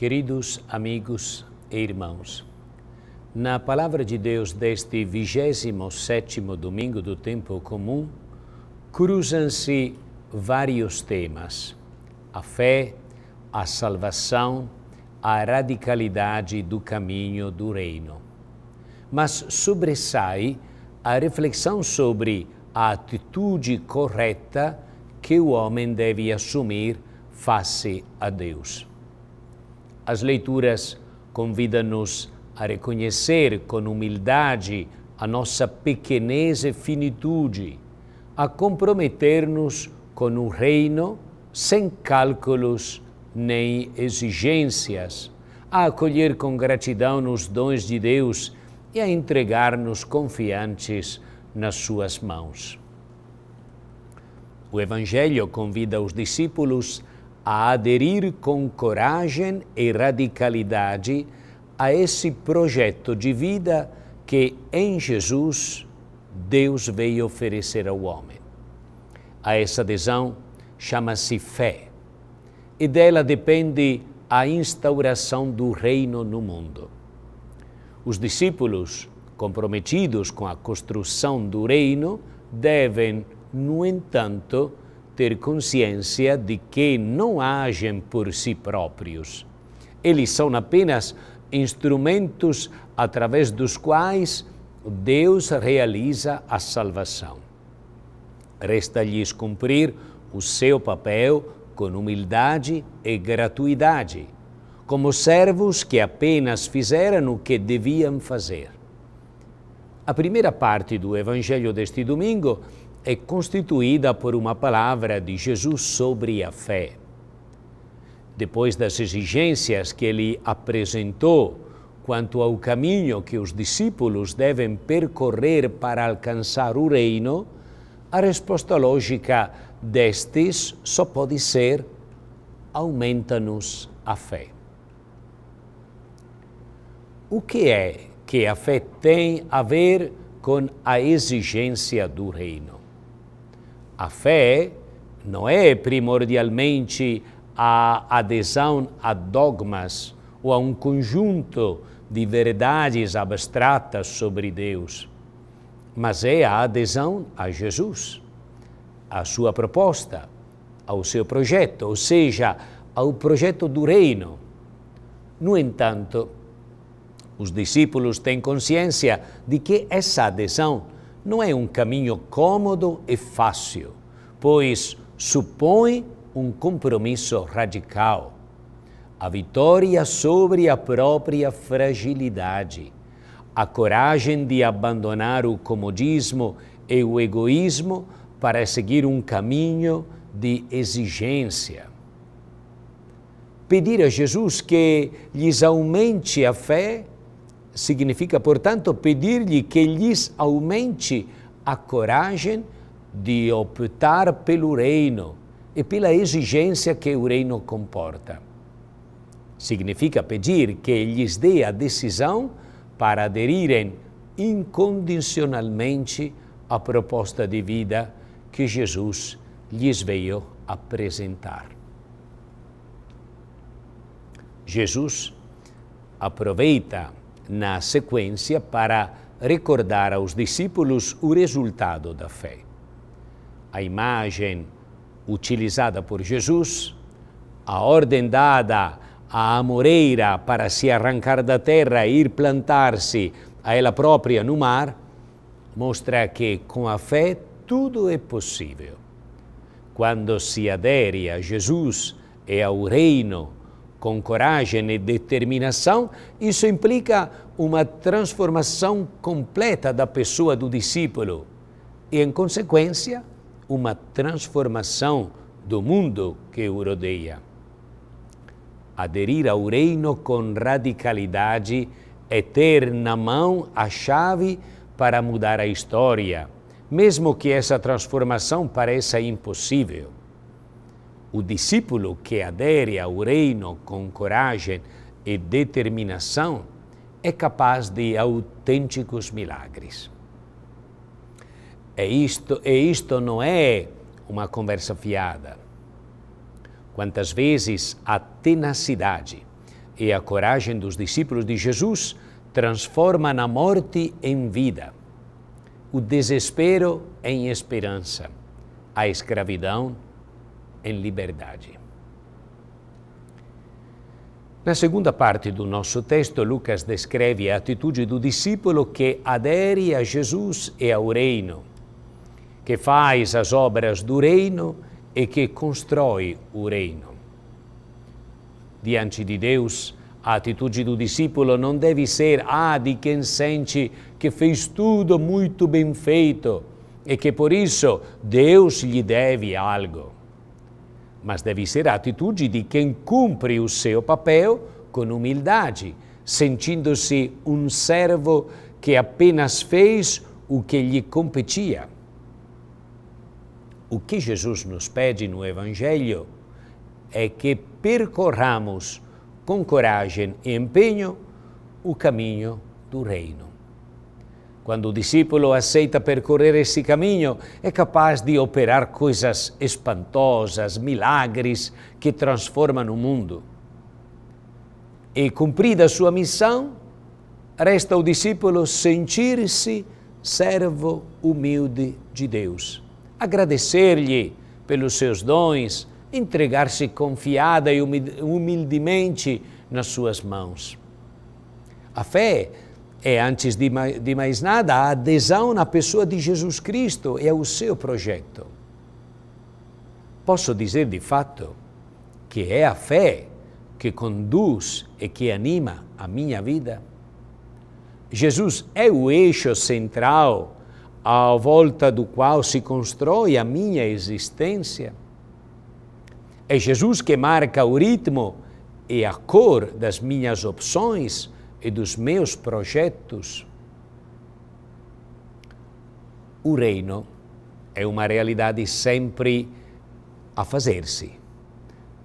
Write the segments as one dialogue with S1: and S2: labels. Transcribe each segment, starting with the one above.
S1: Queridos amigos e irmãos, na Palavra de Deus deste 27º domingo do tempo comum, cruzam-se vários temas: a fé, a salvação, a radicalidade do caminho do reino. Mas sobressai a reflexão sobre a atitude correta que o homem deve assumir face a Deus. As leituras convidam-nos a reconhecer com humildade a nossa pequenez e finitude, a comprometer-nos com o reino sem cálculos nem exigências, a acolher com gratidão os dons de Deus e a entregar-nos confiantes nas suas mãos. O Evangelho convida os discípulos a aderir com coragem e radicalidade a esse projeto de vida que em Jesus Deus veio oferecer ao homem. A essa adesão chama-se fé, e dela depende a instauração do reino no mundo. Os discípulos, comprometidos com a construção do reino, devem, no entanto, ter consciência de que não agem por si próprios. Eles são apenas instrumentos através dos quais Deus realiza a salvação. Resta-lhes cumprir o seu papel com humildade e gratuidade, como servos que apenas fizeram o que deviam fazer. A primeira parte do Evangelho deste domingo é constituída por uma palavra de Jesus sobre a fé. Depois das exigências que ele apresentou quanto ao caminho que os discípulos devem percorrer para alcançar o reino, a resposta lógica destes só pode ser: aumenta-nos a fé. O que é que a fé tem a ver com a exigência do reino? A fé não é primordialmente a adesão a dogmas ou a um conjunto de verdades abstratas sobre Deus, mas é a adesão a Jesus, à sua proposta, ao seu projeto, ou seja, ao projeto do reino. No entanto, os discípulos têm consciência de que essa adesão não é um caminho cômodo e fácil, pois supõe um compromisso radical. A vitória sobre a própria fragilidade, a coragem de abandonar o comodismo e o egoísmo para seguir um caminho de exigência. Pedir a Jesus que lhes aumente a fé Significa, portanto, pedir-lhe que lhes aumente a coragem de optar pelo reino e pela exigência que o reino comporta. Significa pedir que lhes dê a decisão para aderirem incondicionalmente à proposta de vida que Jesus lhes veio apresentar. Jesus aproveita na sequência para recordar aos discípulos o resultado da fé. A imagem utilizada por Jesus, a ordem dada à amoreira para se arrancar da terra e ir plantar-se a ela própria no mar, mostra que com a fé tudo é possível. Quando se adere a Jesus e ao reino com coragem e determinação, isso implica uma transformação completa da pessoa do discípulo e, em consequência, uma transformação do mundo que o rodeia. Aderir ao reino com radicalidade é ter na mão a chave para mudar a história, mesmo que essa transformação pareça impossível. O discípulo que adere ao reino com coragem e determinação é capaz de autênticos milagres. E é isto, e é isto não é uma conversa fiada. Quantas vezes a tenacidade e a coragem dos discípulos de Jesus transformam a morte em vida, o desespero em esperança, a escravidão em liberdade. Na segunda parte do nosso texto, Lucas descreve a atitude do discípulo que adere a Jesus e ao reino, que faz as obras do reino e que constrói o reino. Diante de Deus, a atitude do discípulo não deve ser a ah, de quem sente que fez tudo muito bem feito e que por isso Deus lhe deve algo mas deve ser a atitude de quem cumpre o seu papel com humildade, sentindo-se um servo que apenas fez o que lhe competia. O que Jesus nos pede no Evangelho é que percorramos com coragem e empenho o caminho do Reino. Quando o discípulo aceita percorrer esse caminho, é capaz de operar coisas espantosas, milagres que transformam o mundo. E cumprida sua missão, resta ao discípulo sentir-se servo humilde de Deus, agradecer-lhe pelos seus dons, entregar-se confiada e humildemente nas suas mãos. A fé é, antes de, de mais nada, a adesão na pessoa de Jesus Cristo e é ao seu projeto. Posso dizer de fato que é a fé que conduz e que anima a minha vida? Jesus é o eixo central à volta do qual se constrói a minha existência? É Jesus que marca o ritmo e a cor das minhas opções e dos meus projetos, o reino é uma realidade sempre a fazer-se.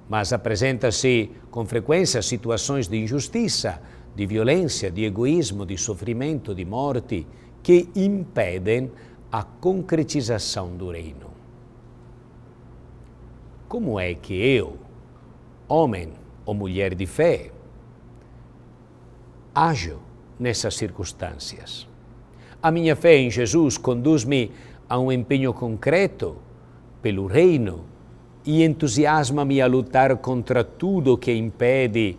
S1: Mas apresenta-se com frequência situações de injustiça, de violência, de egoísmo, de sofrimento, de morte, que impedem a concretização do reino. Como é que eu, homem ou mulher de fé, ajo nessas circunstâncias. A minha fé em Jesus conduz-me a um empenho concreto pelo reino e entusiasma-me a lutar contra tudo que impede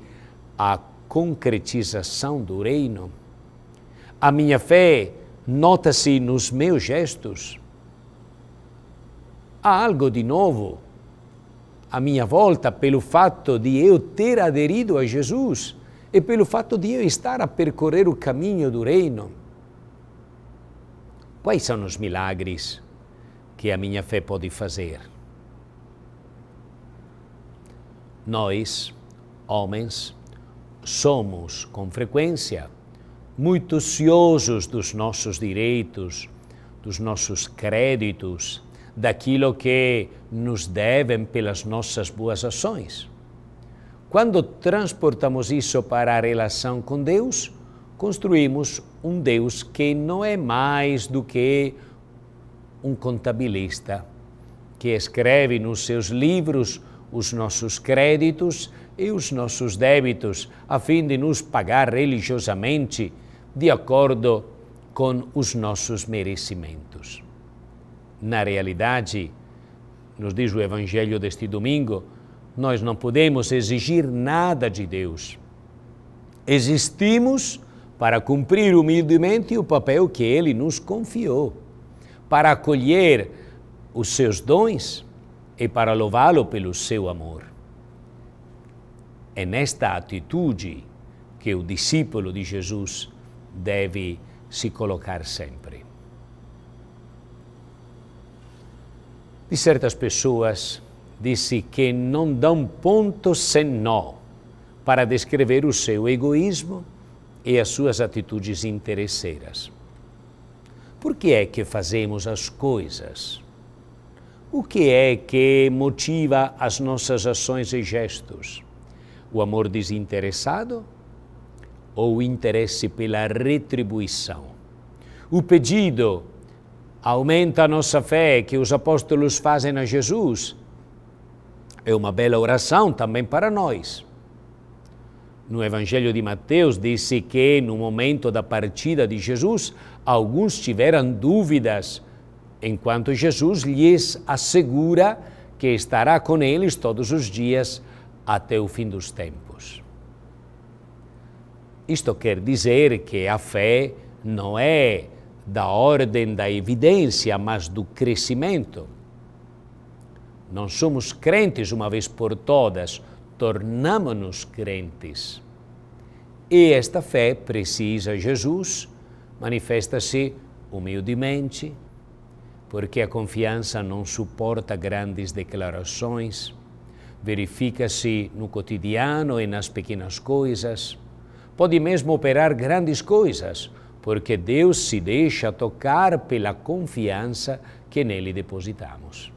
S1: a concretização do reino. A minha fé nota-se nos meus gestos. Há algo de novo à minha volta pelo fato de eu ter aderido a Jesus e pelo fato de eu estar a percorrer o caminho do reino. Quais são os milagres que a minha fé pode fazer? Nós, homens, somos, com frequência, muito ciosos dos nossos direitos, dos nossos créditos, daquilo que nos devem pelas nossas boas ações. Quando transportamos isso para a relação com Deus, construímos um Deus que não é mais do que um contabilista, que escreve nos seus livros os nossos créditos e os nossos débitos, a fim de nos pagar religiosamente, de acordo com os nossos merecimentos. Na realidade, nos diz o Evangelho deste domingo, nós não podemos exigir nada de Deus. Existimos para cumprir humildemente o papel que Ele nos confiou, para acolher os seus dons e para louvá-lo pelo seu amor. É nesta atitude que o discípulo de Jesus deve se colocar sempre. De certas pessoas, disse que não dão ponto sem nó para descrever o seu egoísmo e as suas atitudes interesseiras. Por que é que fazemos as coisas? O que é que motiva as nossas ações e gestos? O amor desinteressado ou o interesse pela retribuição? O pedido aumenta a nossa fé que os apóstolos fazem a Jesus é uma bela oração também para nós. No Evangelho de Mateus, disse que no momento da partida de Jesus, alguns tiveram dúvidas, enquanto Jesus lhes assegura que estará com eles todos os dias até o fim dos tempos. Isto quer dizer que a fé não é da ordem da evidência, mas do crescimento. Não somos crentes uma vez por todas, tornamo-nos crentes. E esta fé precisa Jesus, manifesta-se humildemente, porque a confiança não suporta grandes declarações, verifica-se no cotidiano e nas pequenas coisas, pode mesmo operar grandes coisas, porque Deus se deixa tocar pela confiança que nele depositamos.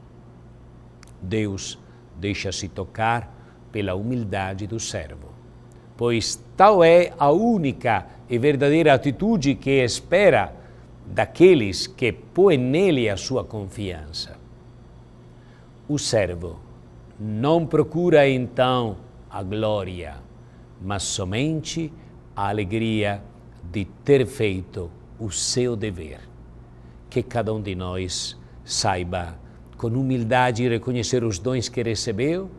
S1: Deus deixa-se tocar pela humildade do servo, pois tal é a única e verdadeira atitude que espera daqueles que põem nele a sua confiança. O servo não procura então a glória, mas somente a alegria de ter feito o seu dever. Que cada um de nós saiba com humildade reconhecer os dons que recebeu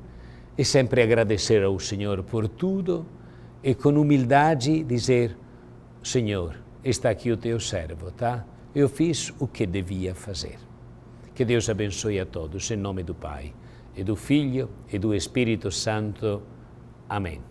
S1: e sempre agradecer ao Senhor por tudo e com humildade dizer: Senhor, está aqui o teu servo, tá? Eu fiz o que devia fazer. Que Deus abençoe a todos, em nome do Pai, e do Filho e do Espírito Santo. Amém.